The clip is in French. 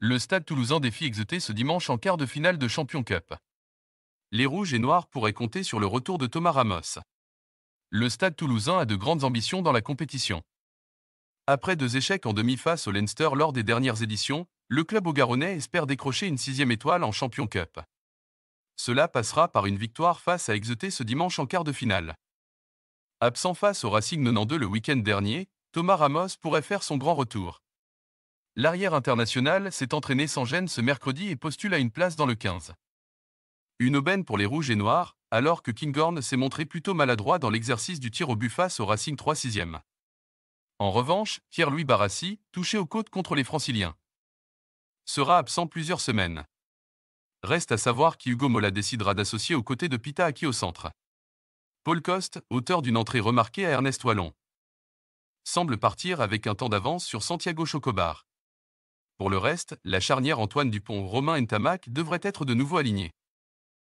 Le Stade toulousain défie Exeter ce dimanche en quart de finale de Champion Cup. Les Rouges et Noirs pourraient compter sur le retour de Thomas Ramos. Le Stade toulousain a de grandes ambitions dans la compétition. Après deux échecs en demi face au Leinster lors des dernières éditions, le club au Garonnais espère décrocher une sixième étoile en Champion Cup. Cela passera par une victoire face à Exeter ce dimanche en quart de finale. Absent face au Racing 92 le week-end dernier, Thomas Ramos pourrait faire son grand retour. L'arrière international s'est entraîné sans gêne ce mercredi et postule à une place dans le 15. Une aubaine pour les rouges et noirs, alors que Kinghorn s'est montré plutôt maladroit dans l'exercice du tir au but face au Racing 3 6 e En revanche, Pierre-Louis Barassi, touché aux côtes contre les franciliens, sera absent plusieurs semaines. Reste à savoir qui Hugo Mola décidera d'associer aux côtés de Pita qui au centre. Paul Coste, auteur d'une entrée remarquée à Ernest Wallon, semble partir avec un temps d'avance sur Santiago Chocobar. Pour le reste, la charnière Antoine Dupont-Romain entamac devrait être de nouveau alignée.